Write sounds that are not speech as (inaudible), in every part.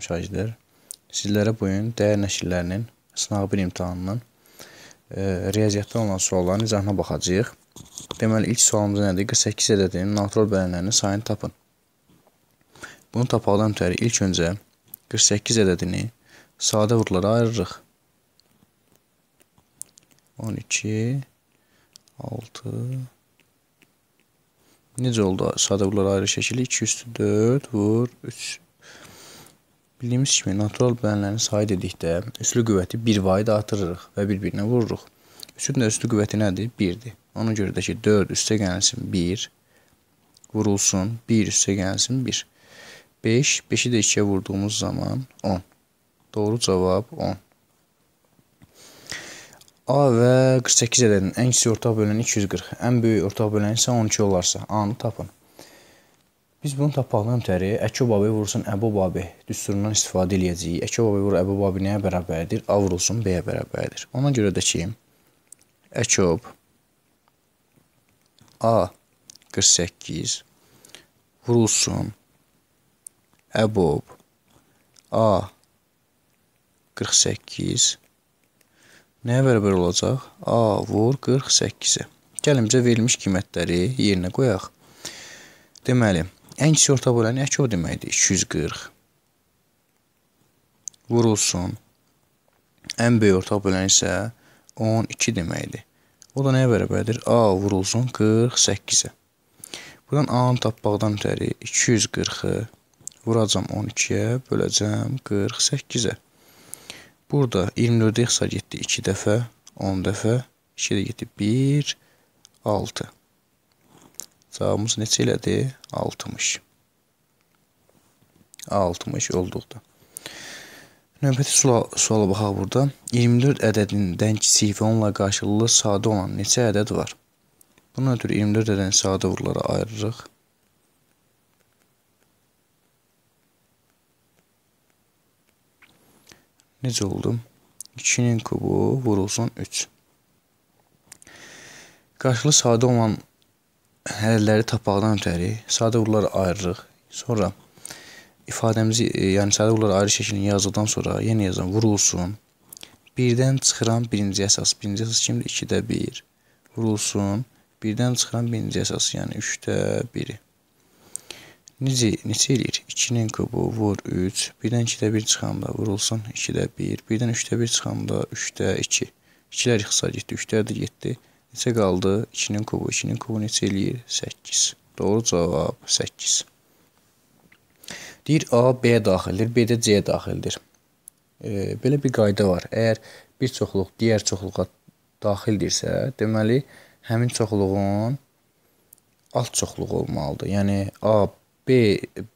Müşahidələr, sizlərə bu gün dəyər nəşrlərinin sınav 1 imtahanının e, riyaziyyatdan olan sualların izahına baxacağıq. Deməli, ilk sualımız nədir? 48 ədədinin natural bölənlərinin sayını tapın. Bunu tapaqdan ötəri ilk öncə 48 ədədini sadə vurlara ayırırıq. 12 6 Necə oldu sadə vurlara ayrı şəkili? 2 üstü 4 vur 3 Bildiyimiz kimi natural bölənlərin sayı dedikdə üslü qüvvəti bir vahid artırırıq və bir-birinə vururuq. Üçün də üslü qüvvəti nədir? 1-dir. Ona görə də ki 4 üstə gəlsin 1 vurulsun, 1 üstə gəlsin 1. 5, 5-i də 2-yə vurduğumuz zaman 10. Doğru cavab 10. A və 48 ədədinin ən kiçik ortaq böləni 240, ən böyük ortaq böləni isə 12 olarsa, A-nı tapın. Biz bunu tapmaqdan ötəri Əki Babi vursun Əbu Babi düsturundan istifadə eləyəcəyik. Əki Babi vur Əbu Babi nəyə bərabərdir? A vurulsun B-yə bərabərdir. Ona görə də ki Əkob A 48 vurulsun Əbob A 48 nəyə bərabər olacaq? A vur 48-ə. Gəlin bizə verilmiş qiymətləri yerinə qoyaq. Deməli, Ən kiçik orta bölən nə ki o deməkdir? 240 vurulsun. Ən böyük ortaq bölən isə 12 deməkdir. O da nəyə bərabərdir? A vurulsun 48-ə. Buradan A-nı tapmaqdan ötəri 240-ı vuracam 12-yə, böləcəm 48-ə. Burada 24-ə xisar getdi 2 dəfə, 10 dəfə, 2 də getdi 1, 6. Cavabımız neçə elədi? 60. 60 olduqda. Növbəti suala, suala baxaq burada. 24 ədədindən kiçik və onunla qarşılıqlı sadə olan neçə ədəd var? Buna ötürü 24 ədədini sadə uğurlara ayırırıq. Necə oldu? 2-nin kubu vurulsun 3. Qarşılığı sadə olan hərfləri tapmaqdan ötəri sadə uğurlar ayırırıq. Sonra ifadəmizi, e, yəni sadə uğurlar ayrı şəklində yazdıqdan sonra yenə yazan vurulsun. Birdən çıxıran birinci əsas. Birinci əsas kimdir? 2-də 1. Vurulsun. Birdən çıxıran birinci əsas, yəni 3-də 1. Necə, neçə eləyir? 2-nin kubu vur 3. Birdən 2-də 1 çıxanda vurulsun 2-də 1. Birdən 3-də 1 çıxanda 3-də 2. 2-lər ixtisar getdi, 3-də 7. Neçə qaldı? 2-nin kubu. 2-nin kubu neçə eləyir? 8. Doğru cavab 8. Deyir A B-yə daxildir, B də C-yə daxildir. E, belə bir qayda var. Əgər bir çoxluq digər çoxluğa daxildirsə, deməli həmin çoxluğun alt çoxluğu olmalıdır. Yəni A B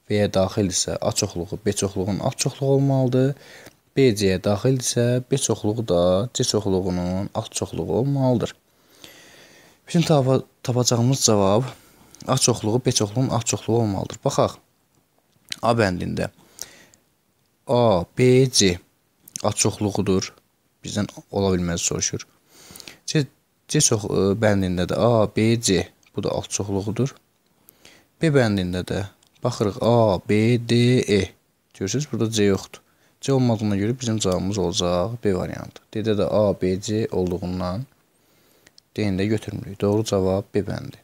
B-yə daxildirsə, A çoxluğu B çoxluğunun alt çoxluğu olmalıdır. B C-yə daxildirsə, B çoxluğu da C çoxluğunun alt çoxluğu olmalıdır. Bütün tapa tapacağımız cavab A çoxluğu B çoxluğunun A çoxluğu olmalıdır. Baxaq. A bəndində A, B, C A çoxluğudur. Bizdən ola bilməz soruşur. C, C çox e, bəndində də A, B, C. Bu da A çoxluğudur. B bəndində də baxırıq A, B, D, E. Görürsüz, burada C yoxdur. C olmadığına görə bizim cavabımız olacaq B variantı. D-də də A, B, C olduğundan deyəndə götürmürük. Doğru cavab B bəndi.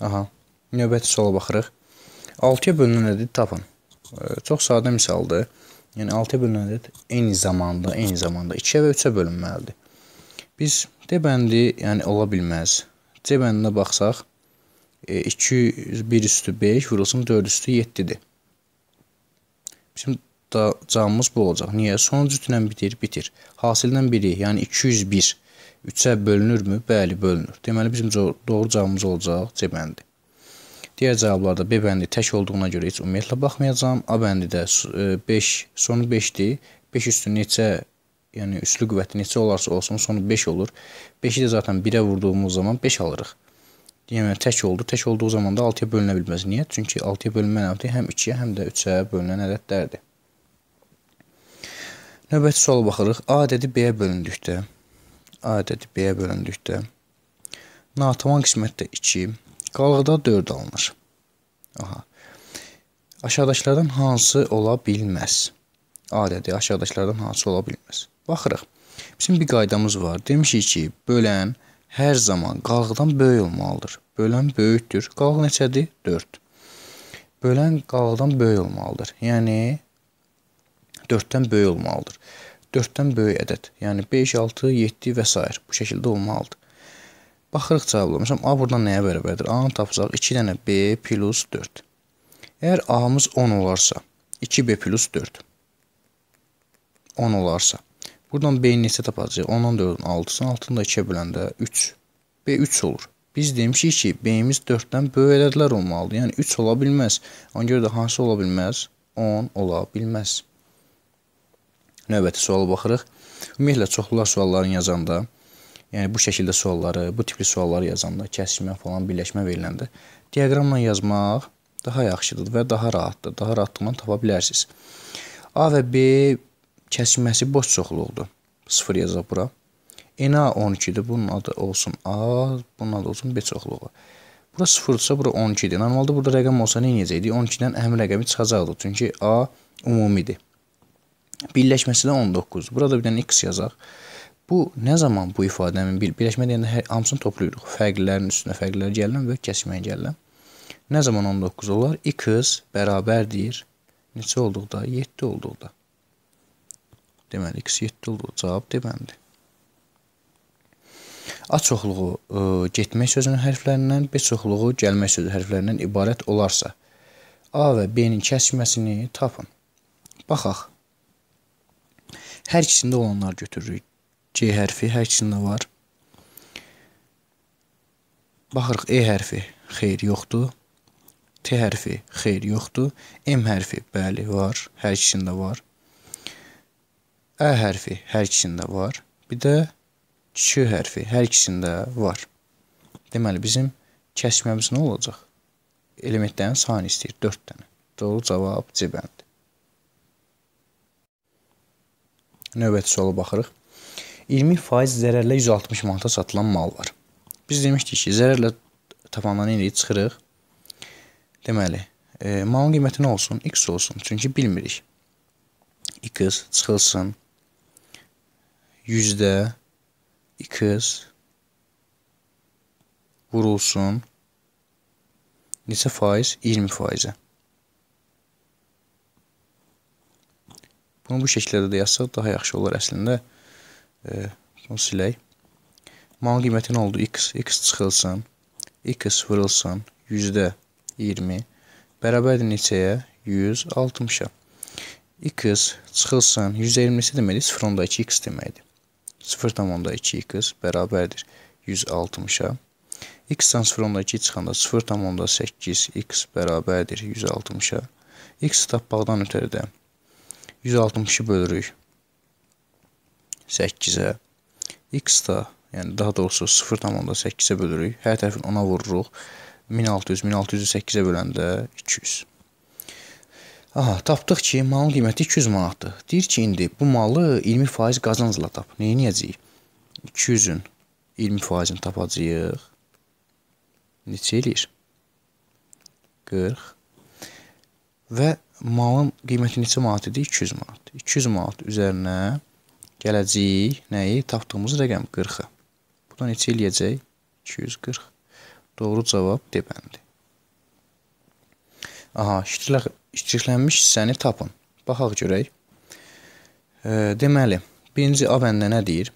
Aha. Növbəti suala baxırıq. 6-ya bölünən ədəd tapın. E, çox sadə misaldır. Yəni 6-ya bölünən ədəd eyni zamanda, eyni zamanda 2-yə və 3-ə bölünməlidir. Biz D bəndi, yəni ola bilməz. C bəndinə baxsaq, 2 e, 1 üstü 5 vurulsun 4 üstü 7-dir. Bizim da cavabımız bu olacaq. Niyə? Sonuncu ütlə bitir, bitir. Hasildən biri, yəni 201 3-ə bölünürmü? Bəli, bölünür. Deməli bizim doğru cavabımız olacaq C bəndi. Digər cavablarda B bəndi tək olduğuna görə heç ümumiyyətlə baxmayacağam. A bəndi də 5 e, sonu 5-dir. 5 üstü neçə, yəni üslü qüvvəti neçə olarsa olsun sonu 5 olur. 5-i də zaten 1-ə vurduğumuz zaman 5 alırıq. Yəni tək oldu. Tək olduğu zaman da 6-ya bölünə bilməz. Niyə? Çünki 6-ya bölünmə ədədi həm 2-yə, həm də 3-ə bölünən ədədlərdir. Növbəti suala baxırıq. A ədədi B-yə bölündükdə adəti B-yə bölündükdə natamam qismətdə 2, qalıqda 4 alınır. Aha. Aşağıdakılardan hansı ola bilməz? Adəti aşağıdakılardan hansı ola bilməz? Baxırıq. Bizim bir qaydamız var. Demişik ki, bölən hər zaman qalıqdan böyük olmalıdır. Bölən böyükdür. Qalıq neçədir? 4. Bölən qalıqdan böyük olmalıdır. Yəni 4-dən böyük olmalıdır. 4-dən böyük ədəd, yəni 5, 6, 7 və s. bu şəkildə olmalıdır. Baxırıq cavablamışam, A buradan nəyə bərabərdir? A-nı tapsaq 2 dənə B plus 4. Əgər A-mız 10 olarsa, 2B plus 4. 10 olarsa, buradan B-ni neçə tapacaq? 10-dan 4-ün 6-sını, 6-ını da 2-yə böləndə 3. B 3 olur. Biz demişik ki, B-imiz 4-dən böyük ədədlər olmalıdır. Yəni 3 ola bilməz. Ona görə də hansı ola bilməz? 10 ola bilməz növbəti suala baxırıq. Ümumiyyətlə çoxlular sualların yazanda, yəni bu şəkildə sualları, bu tipli sualları yazanda kəsişmə falan, birləşmə veriləndə diaqramla yazmaq daha yaxşıdır və daha rahatdır. Daha rahatlıqla tapa bilərsiniz. A və B kəsişməsi boş çoxluqdur. 0 yazaq bura. NA 12-dir. Bunun adı olsun A, bunun adı olsun B çoxluğu. Bura 0-dırsa, bura 12-dir. Normalda burada rəqəm olsa nə edəcəkdi? 12-dən əhm rəqəmi çıxacaqdı. Çünki A ümumidir. Birləşməsi də 19. Burada bir dənə x yazaq. Bu nə zaman bu ifadənin bir birləşmə deyəndə hər hamısını toplayırıq. Fərqlilərin üstünə fərqlər gəlirəm və kəsməyə gəlirəm. Nə zaman 19 olar? x bərabərdir. Neçə olduqda? 7 olduqda. Deməli x 7 oldu. Cavab deməmdir. A çoxluğu ə, e, getmək sözünün hərflərindən, B çoxluğu gəlmək sözü hərflərindən ibarət olarsa, A və B-nin kəsməsini tapın. Baxaq. Hər ikisində olanlar götürürük. C hərfi hər ikisində var. Baxırıq E hərfi xeyir yoxdur. T hərfi xeyir yoxdur. M hərfi bəli var, hər ikisində var. Ə hərfi hər ikisində var. Bir də Ç hərfi hər ikisində var. Deməli bizim kəsməmiz nə olacaq? Elementlərin sayını istəyir 4 dənə. Doğru cavab C bəndi. Növbəti suala baxırıq. 20% zərərlə 160 manata satılan mal var. Biz demişdik ki, zərərlə tapandan indi çıxırıq. Deməli, e, malın qiyməti nə olsun? X olsun. Çünki bilmirik. X çıxılsın. Yüzdə X vurulsun. Neçə faiz? 20 faizə. Bunu bu şəkildə də yazsaq daha yaxşı olar əslində. E, bunu silək. Mal qiyməti nə oldu? X. X çıxılsın. X vırılsın. 20. Bərabərdir neçəyə? 160-a. X çıxılsın. 120-si deməkdir? 0.2 X deməkdir. 0.2 X bərabərdir 160-a. X-dan 0.2 çıxanda 0.8 X bərabərdir 160-a. X tapmaqdan ötəri də 160 160-ı bölürük 8-ə. X da, yəni daha doğrusu 0,8-ə bölürük. Hər tərəfin 10-a vururuq. 1600, 1600-ü 8-ə böləndə 200. Aha, tapdıq ki, malın qiyməti 200 manatdır. Deyir ki, indi bu malı 20% qazancla tap. Nə edəcəyik? 200-ün 20%-ini tapacağıq. Neçə eləyir? 40. Və malın qiyməti neçə manat idi? 200 manat. 200 manat üzərinə gələcəyik nəyi? Tapdığımız rəqəm 40-ı. Bu da neçə eləyəcək? 240. Doğru cavab D bəndi. Aha, iştirak, iştiraklanmış hissəni tapın. Baxaq görək. E, deməli, birinci A bəndə nə deyir?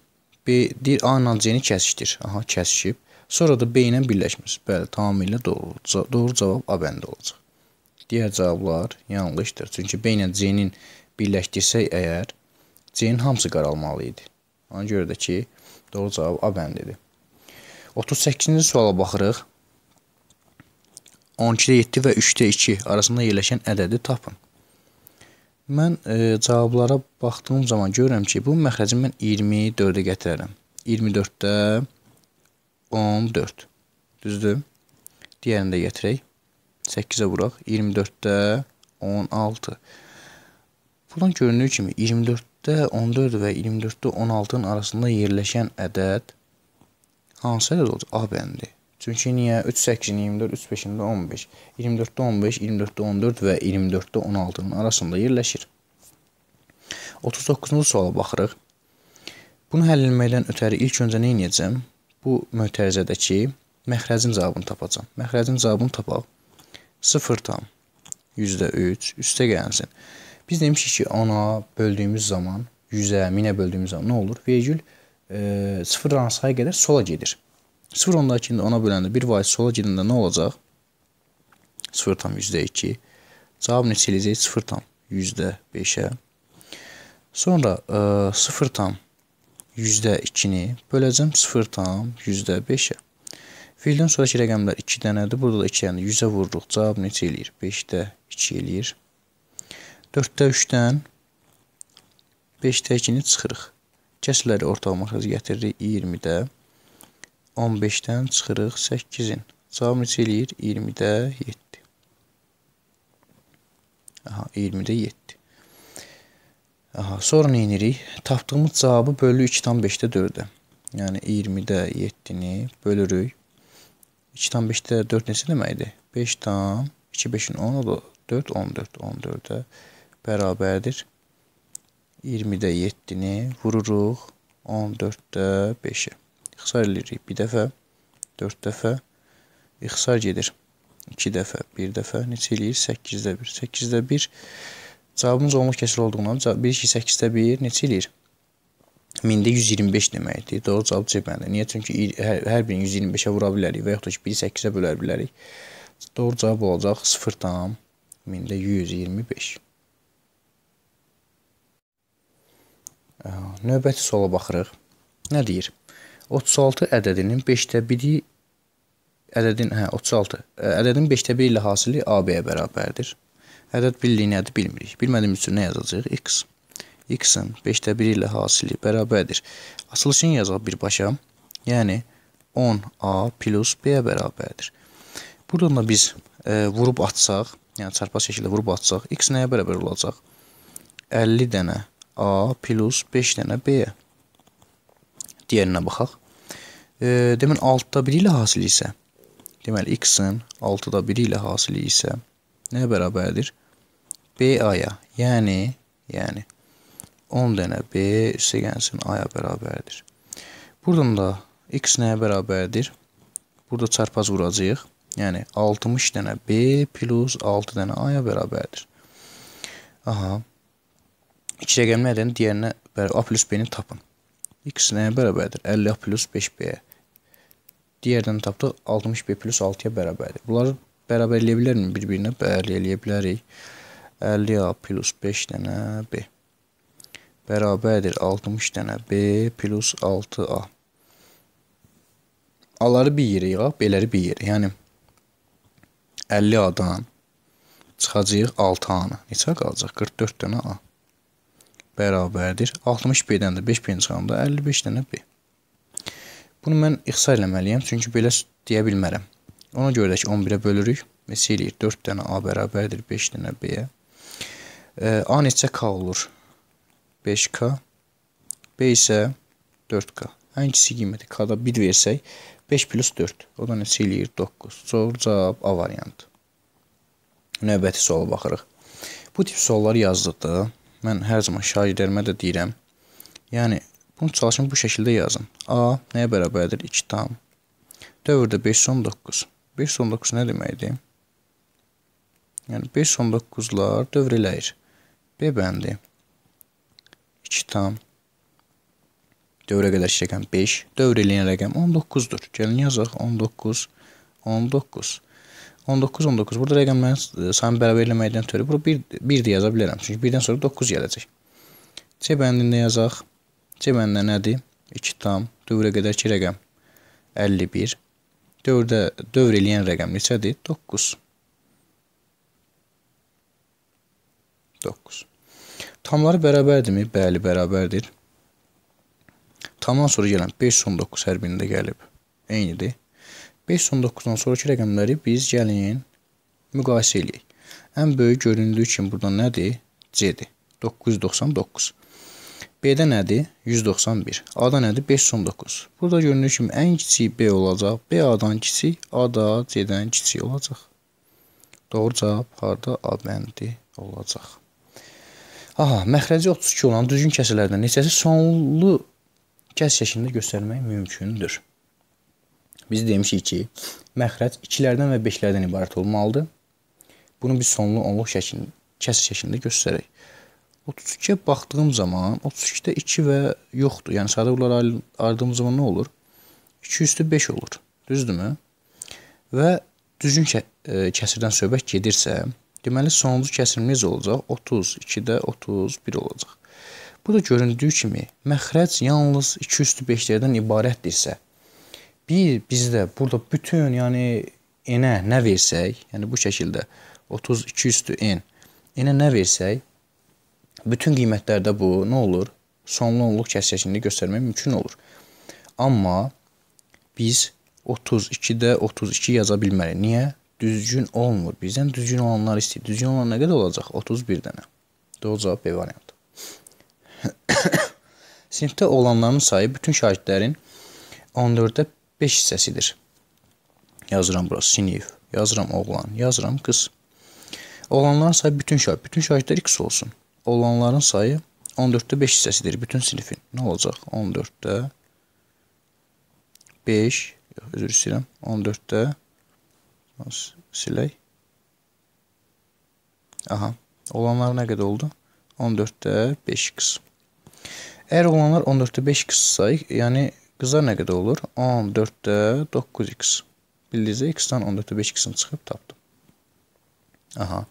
B deyir A ilə C-ni kəsişdir. Aha, kəsişib. Sonra da B ilə birləşmiş. Bəli, tamamilə doğru. Doğru cavab A bəndə olacaq. Digər cavablar yanlışdır. Çünki B ilə C-nin birləşdirsək əgər, C-nin hamısı qaralmalı idi. Ona görə də ki, doğru cavab A bəndidir. 38-ci suala baxırıq. 12-də 7 və 3-də 2 arasında yerləşən ədədi tapın. Mən e, cavablara baxdığım zaman görürəm ki, bu məxrəcini mən 24-ə gətirərəm. 24-də 14. Düzdür? Digərini də gətirək. 8-ə vuraq. 24-də 16. Buradan göründüyü kimi 24-də 14 və 24-də 16-nın arasında yerləşən ədəd hansı ədəd olacaq? A bəndi. Çünki niyə? 3 8-in 24, 3 5-in 15, 24-də 15, 24-də 14 və 24-də 16-nın arasında yerləşir. 39-cu suala baxırıq. Bunu həll etməkdən ötəri ilk öncə nə edəcəm? Bu mötərizədəki məxrəcin cavabını tapacağam. Məxrəcin cavabını tapaq. 0 tam %3 üstə gəlsin. Biz demişik ki, 10-a böldüyümüz zaman, 100-ə, 1000-ə böldüyümüz zaman nə olur? Vergül e, 0-dan aşağı qədər sola gedir. 0 ondakini ona böləndə 1% sola gedəndə nə olacaq? 0 tam %2. Cavab neçə eləyəcək? 0 tam %5-ə. Sonra e, 0 tam %2-ni böləcəm 0 tam %5-ə. Fiildən sonrakı rəqəmlər 2 dənədir. Burada da 2 dənədir. 100-ə vururuq. Cavab neçə eləyir? 5-də 2 eləyir. 4-də 3-dən 5-də 2-ni çıxırıq. Kəsrləri ortaq məxrəcə gətiririk 20-də. 15-dən çıxırıq 8-in. Cavab neçə eləyir? 20-də 7. Aha, 20-də 7. Aha, sonra nə edirik? Tapdığımız cavabı bölürük 2-dən 5-də 4-də. Yəni 20-də 7-ni bölürük. 2-dən 5-də 4 neçə deməkdir? 5-dən 2 5-in 10 olur. 4 14 14-ə bərabərdir. 20-də 7-ni vururuq 14-də 5-ə. İxtisar edirik bir dəfə, 4 dəfə ixtisar gedir. 2 dəfə, 1 dəfə neçə eləyir? 8-də 1. 8-də 1 cavabımız onluq kəsir olduğundan 1 2 8-də 1 neçə eləyir? 1000-də 125 deməkdir. Doğru cavab C bəndi. Niyə? Çünki hər, hər birini 125-ə vura bilərik və yaxud da ki, biri 8-ə bölə bilərik. Doğru cavab olacaq 0-dan 1000-də 125. Növbəti suala baxırıq. Nə deyir? 36 ədədinin 5-də 1-i ədədin, hə, 36. Ədədin 5-də 1 ilə hasili AB-yə bərabərdir. Ədəd birliyi nədir bilmirik. Bilmədiyimiz üçün nə yazacağıq? X x-in 5-də 1 ilə hasili bərabərdir. Açılışını yazaq birbaşa. Yəni 10a plus b-yə bərabərdir. Buradan da biz e, vurub atsaq, yəni çarpaz şəkildə vurub atsaq, x nəyə bərabər olacaq? 50 dənə a plus 5 dənə b-yə. Digərinə baxaq. E, demin 6-da 1 ilə hasili isə, deməli x-in 6-da 1 ilə hasili isə nəyə bərabərdir? b-a-ya, yəni, yəni 10 dənə B üstə gəlsin A-ya bərabərdir. Buradan da X nəyə bərabərdir? Burada çarpaz vuracaq. Yəni 60 dənə B plus 6 dənə A-ya bərabərdir. Aha. İki rəqəm nədən digərinə A plus B-ni tapın. X nəyə bərabərdir? 50 A plus 5B-yə. Digərdən tapdıq 60B plus 6-ya bərabərdir. Bunları bərabərləyə bilərmi bir-birinə? Bəli, eləyə bilərik. 50A plus 5 dənə B bərabərdir 60 dənə B plus 6A. Aları bir yerə yığaq, beləri bir yerə. Yəni 50A-dan çıxacağıq 6A-nı. Neçə qalacaq? 44 dənə A. Bərabərdir. 60 B-dən də 5 B-ni çıxanda 55 dənə B. Bunu mən ixtisar eləməliyəm, çünki belə deyə bilmərəm. Ona görə də ki, 11-ə bölürük. Neçə eləyir? 4 dənə A bərabərdir 5 dənə B-yə. A neçə K olur? 5K. B isə 4K. Hangisi qiyməti K-da 1 versək, 5 plus 4. O da neçə eləyir? 9. Doğru cavab A variantı. Növbəti suala baxırıq. Bu tip sualları yazdıqda mən hər zaman şagirdlərimə də deyirəm. Yəni bunu çalışın bu şəkildə yazın. A nəyə bərabərdir? 2 tam. Dövrdə 5 son 9. 5 son 9 nə deməkdir? Yəni 5 son 9-lar dövr eləyir. B bəndi. 2,5 dövrə qədər çəkən 5, dövrəliyin rəqəm 19-dur. Gəlin yazaq 19, 19. 19, 19. Burada rəqəmlərin e, sayını bərabər eləməkdən ötürü bura 1, 1 də yaza bilərəm. Çünki 1-dən sonra 9 gələcək. C bəndində yazaq. C bəndində nədir? 2 tam dövrə qədərki rəqəm 51. Dövrdə dövr eləyən rəqəm neçədir? 9. 9. Tamları bərabərdirmi? Bəli, bərabərdir. Tamdan sonra gələn 5 son 9 hərbini də gəlib. Eynidir. 5 son 9-dan sonraki rəqəmləri biz gəlin müqayisə eləyək. Ən böyük göründüyü kimi burada nədir? C-dir. 999. B-də nədir? 191. A-da nədir? 5 son 9. Burada göründüyü kimi ən kiçik B olacaq. B A-dan kiçik, A da C-dən kiçik olacaq. Doğru cavab harda? A bəndi olacaq. Aha, məxrəci 32 olan düzgün kəsələrdən neçəsi sonlu kəs şəklində göstərmək mümkündür? Biz demişik ki, məxrəc 2-lərdən və 5-lərdən ibarət olmalıdır. Bunu biz sonlu onluq şəklində kəs şəklində göstəririk. 32-yə baxdığım zaman 32-də 2 və yoxdur. Yəni sadə bunlar ayırdığım zaman nə olur? 2 üstü 5 olur. Düzdürmü? Və düzgün e, kəsirdən söhbət gedirsə, Deməli, sonuncu kəsim necə olacaq? 30, 2-də 31 olacaq. Bu da göründüyü kimi, məxrəc yalnız 2 üstü 5-lərdən ibarətdirsə, bir bizdə burada bütün, yəni n-ə nə versək, yəni bu şəkildə 32 üstü n, n-ə nə versək, bütün qiymətlərdə bu nə olur? Sonlu onluq kəsişini göstərmək mümkün olur. Amma biz 32-də 32 yaza bilmərik. Niyə? düzgün olmur. Bizdən düzgün olanlar istəyir. Düzgün olan nə qədər olacaq? 31 dənə. Doğru cavab B variantı. (coughs) Sinifdə olanların sayı bütün şagirdlərin 14-də 5 hissəsidir. Yazıram bura sinif, yazıram oğlan, yazıram qız. Olanların sayı bütün şagird, bütün şagirdlər x olsun. Olanların sayı 14-də 5 hissəsidir bütün sinifin. Nə olacaq? 14-də 5, yox, üzr istəyirəm. 14-də 5 Bunu silək. Aha. Olanlar nə qədər oldu? 14-də 5x. Əgər olanlar 14-də 5x isə, yəni qızlar nə qədər olur? 14-də 9x. Bildiniz, x-dən 14-də 5x-in çıxıb tapdım. Aha.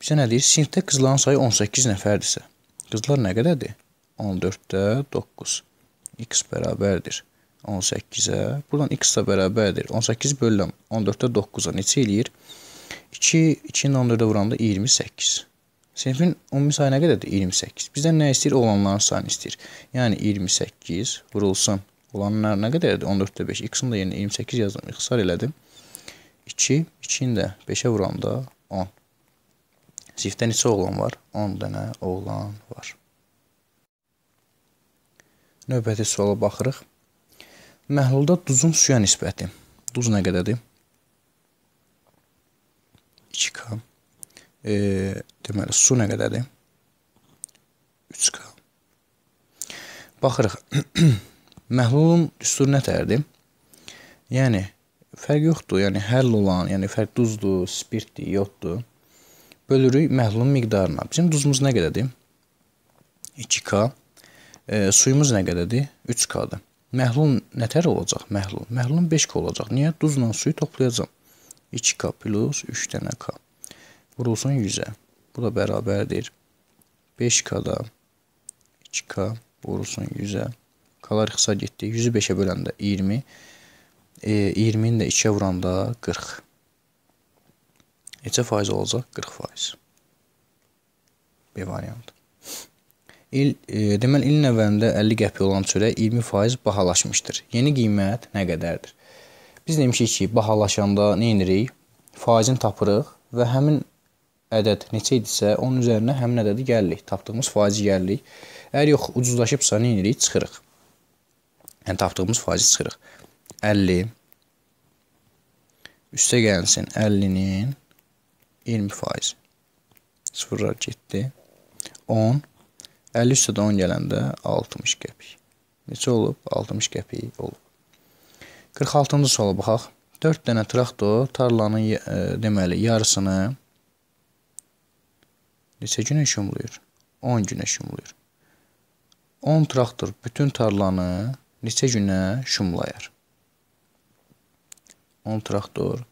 Bizə nə deyir? Sinifdə qızların sayı 18 nəfərdirsə, qızlar nə qədərdir? 14-də 9. x bərabərdir 0.5 18-ə. Buradan x-a bərabərdir. 18 bölüləm 14-də 9-a neçə eləyir? 2, 2-nin 14-də vuranda 28. Sinifin ümumi sayı nə qədərdir? 28. Bizdən nə istəyir? Olanların sayını istəyir. Yəni 28 vurulsun. Olanlar nə qədərdir? 14-də 5. X-in də yerinə 28 yazdım. İxtisar elədim. 2, 2-ni də 5-ə vuranda 10. Sinifdə neçə oğlan var? 10 dənə oğlan var. Növbəti suala baxırıq. Məhlulda duzun suya nisbəti. Duz nə qədərdir? 2K. E, deməli, su nə qədərdir? 3K. Baxırıq. (clears throat) Məhlulun düsturu nə tərdir? Yəni, fərq yoxdur. Yəni, həll olan, yəni fərq duzdur, spirtdir, yoddur. Bölürük məhlulun miqdarına. Bizim duzumuz nə qədərdir? 2K. E, suyumuz nə qədərdir? 3K-dır. Məhlul nətər olacaq? Məhlul. Məhlulun 5 k olacaq. Niyə? Duzla suyu toplayacam. 2k plus 3 dənə k. Vurulsun 100-ə. Bu da bərabərdir. 5k-da 2k vurulsun 100-ə. Kalar xısa getdi. 100-ü 5-ə böləndə 20. E, 20-ni də 2-ə vuranda 40. Neçə faiz olacaq? 40 faiz. B variantı. İl, e, deməli ilin əvvəlində 50 qəpik olan çörək 20% bahalaşmışdır. Yeni qiymət nə qədərdir? Biz demişik ki, bahalaşanda nə edirik? Faizini tapırıq və həmin ədəd neçə idisə, onun üzərinə həmin ədədi gəlirik. Tapdığımız faizi gəlirik. Əgər yox ucuzlaşıbsa nə edirik? Çıxırıq. Yəni tapdığımız faizi çıxırıq. 50 üstə gəlsin 50-nin 20%. Sıfırlar getdi. 10 50 üstədə 10 gələndə 60 qəpik. Neçə olub? 60 qəpik olub. 46-cı suala baxaq. 4 dənə traktor tarlanın e, deməli yarısını neçə günə şumlayır? 10 günə şumlayır. 10 traktor bütün tarlanı neçə günə şumlayar? 10 traktor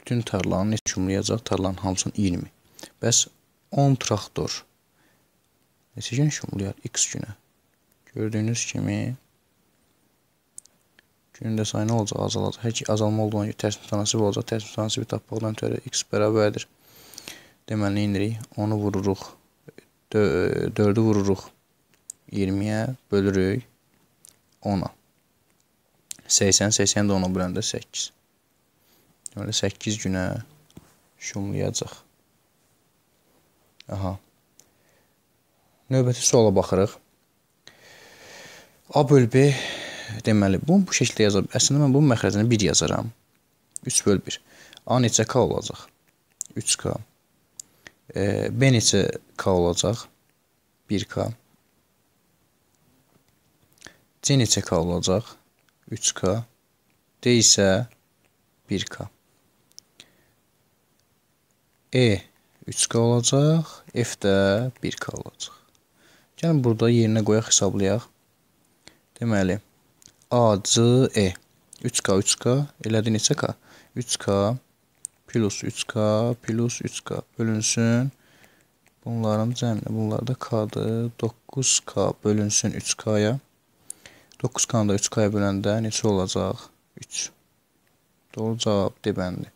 bütün tarlanı neçə şumlayacaq? Tarlanın hamısını 20. Bəs 10 traktor neçə gün şumlayar? X günə. Gördüyünüz kimi günün də sayı nə olacaq? Azalacaq. Hər ki, azalma olduğuna görə tərs mütənasib olacaq. Tərs mütənasibi tapmaqdan ötürü x bərabərdir. Deməli, indirik. 10-u vururuq. 4-ü vururuq. 20-yə bölürük 10-a. 80, 80 də 10-a böləndə 8. Deməli, 8 günə şumlayacaq. Aha. Növbəti suala baxırıq. A böl B deməli, bunu bu şəkildə yazır. Əslində mən bunun məxrəcini 1 yazaram. 3 böl 1. A neçə K olacaq? 3K. E, B neçə K olacaq? 1K. C neçə K olacaq? 3K. D isə 1K. E 3K olacaq, F də 1K olacaq. Gəlin burada yerinə qoyaq, hesablayaq. Deməli, A, C, E. 3K, 3K, elədi neçə K? 3K, plus 3K, plus 3K bölünsün. Bunların cəmini, bunlar da K-dır. 9K bölünsün 3K-ya. 9K-nı da 3K-ya böləndə neçə olacaq? 3. Doğru cavab D bəndi.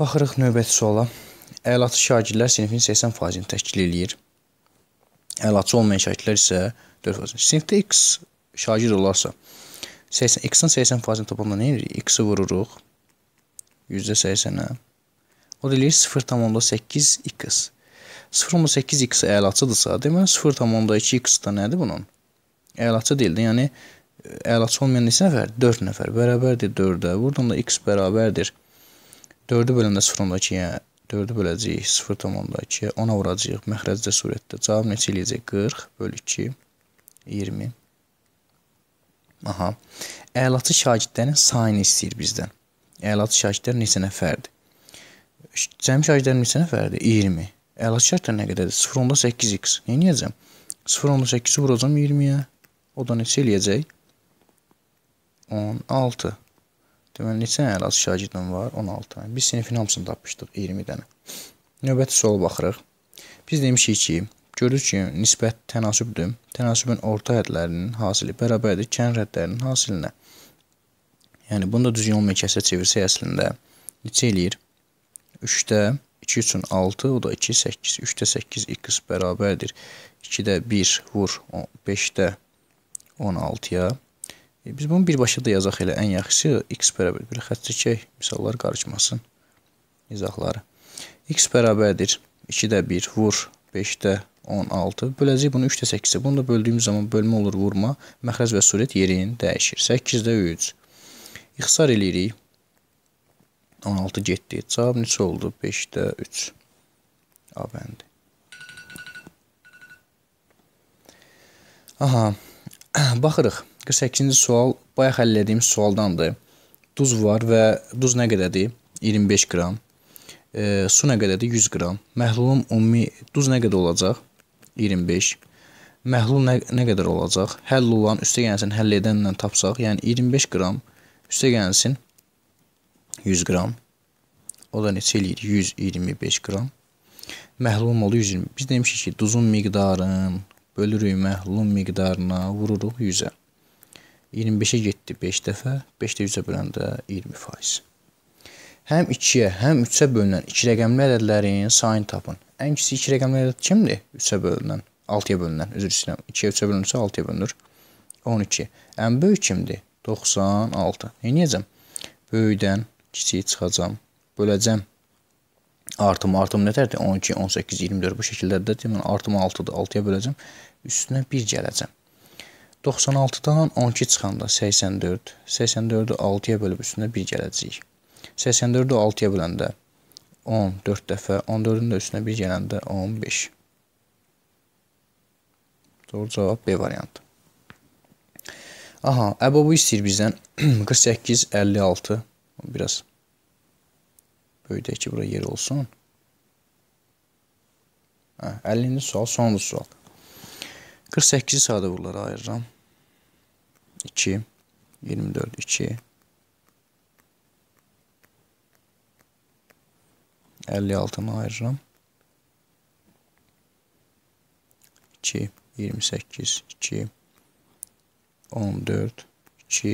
Baxırıq növbəti suala. Əlaçı şagirdlər sinifin 80%-ni təşkil eləyir. Əlaçı olmayan şagirdlər isə 4%. Sinifdə x şagird olarsa, 80 x-in 80%-ni topanda nə edirik? x-i vururuq %80-ə. O da eləyir 0.8x. 0.8x əlaçıdırsa, deməli 0.2x da nədir bunun? Əlaçı deyil də, yəni e, əlaçı olmayan neçə nəfər? 4 nəfər. Bərabərdir 4-ə. Buradan da x bərabərdir 4-ü böləndə 0.2-yə 4-ü böləcəyik 0,2-yə, 10-a vuracağıq məxrəcdə surətdə. Cavab neçə eləyəcək? 40 bölü 2, 20. Aha, əlaçı şagirdlərin sayını istəyir bizdən. Əlaçı şagirdlər neçə nəfərdir? Cəmi şagirdlərin neçə nəfərdir? 20. Əlaçı şagirdlər nə qədərdir? 0,8x. Nə edəcəm? 0,8-i vuracam 20-yə. O da neçə eləyəcək? 16. Deməli, neçə dənə əlaç şagirdlə var? 16 dənə. Biz sinifin hamısını tapmışdıq, 20 dənə. Növbəti suala baxırıq. Biz demişik ki, görürük ki, nisbət tənasübdür. Tənasübün orta hədlərinin hasili bərabərdir kən rədlərinin hasilinə. Yəni, bunu da düzgün olmayan kəsə çevirsək əslində neçə eləyir? 3-də 2 üçün 6, o da 2, 8. 3-də 8, 2 bərabərdir. 2-də 1 vur 5-də 16-ya. E, biz bunu birbaşa da yazaq elə ən yaxşısı x bərabər belə xətt çəkək, misallar qarışmasın. İzahları. x bərabərdir 2-də 1 vur 5-də 16 böləcək bunu 3-də 8-ə. Bunu da böldüyümüz zaman bölmə olur vurma, məxrəc və surət yerin dəyişir. 8-də 3. İxtisar eləyirik. 16 getdi. Cavab neçə oldu? 5-də 3. A bəndi. Aha. (clears throat) Baxırıq. 48-ci sual bayaq həll etdiyim sualdandır. Duz var və duz nə qədərdir? 25 qram. E, su nə qədərdir? 100 qram. Məhlulun ümumi duz nə qədər olacaq? 25 məhlul nə, nə qədər olacaq? Həll olan üstə gəlsin həll edənlə tapsaq, yəni 25 qram üstə gəlsin 100 qram. O da neçə eləyir? 125 qram. Məhlulum oldu 120. Biz demişik ki, duzun miqdarını bölürük məhlulun miqdarına, vururuq 100-ə. 25-ə getdi 5 dəfə, 5 də 100-ə böləndə 20%. Həm 2-yə, həm 3-ə bölünən iki rəqəmli ədədlərin sayını tapın. Ən kiçik iki rəqəmli ədəd kimdir? 3-ə bölünən, 6-ya bölünən, üzr istəyirəm. 2-yə 3-ə bölünsə 6-ya bölünür. 12. Ən böyük kimdir? 96. Neyniyəcəm? Böyükdən kiçiyi çıxacam, böləcəm artım artım nətərdir? 12, 18, 24 bu şəkildədir. Deməli artım 6-dır. 6-ya böləcəm. Üstünə 1 gələcəm. 96-dan 12 çıxanda 84, 84-ü 6-ya bölüb üstünə 1 gələcək. 84-ü 6-ya böləndə 10, 4 dəfə, 14-ün də üstünə 1 gələndə 15. Doğru cavab B variantı. Aha, əbabı istəyir bizdən 48, (clears throat) 56. Biraz böyüdək ki, bura yer olsun. Hə, 50-ci sual, sonuncu sual. 48-ci sadə vurulara ayırıram. 2 24 2 56-nı ayırıram. 2 28 2 14 2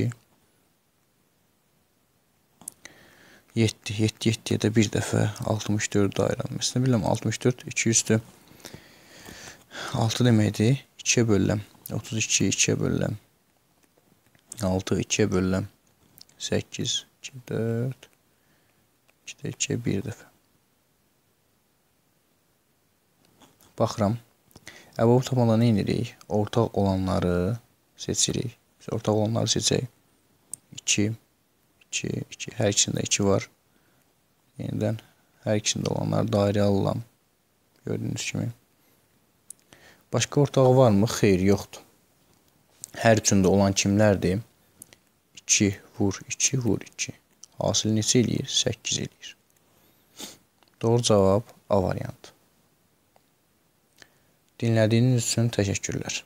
7 7 7 də bir dəfə 64-ü ayıram. Məsələn bilirəm 64 200-dür. 6 deməkdir. 2-yə bölürəm. 32 2-yə bölürəm. 6 2-yə bölürəm. 8 2 4 2 də 2-yə 1 dəfə. Baxıram. Əbab tamamla nə edirik? Ortaq olanları seçirik. Biz ortaq olanları seçək. 2 2 2 hər ikisində 2 var. Yenidən hər ikisində olanları dairəyə alıram. Gördüyünüz kimi. Başqa ortağı varmı? Xeyr, yoxdur. Hər üçündə olan kimlərdir? 2 vur 2 vur 2. Hasil neçə eləyir? 8 eləyir. Doğru cavab A variantı. Dinlədiyiniz üçün təşəkkürlər.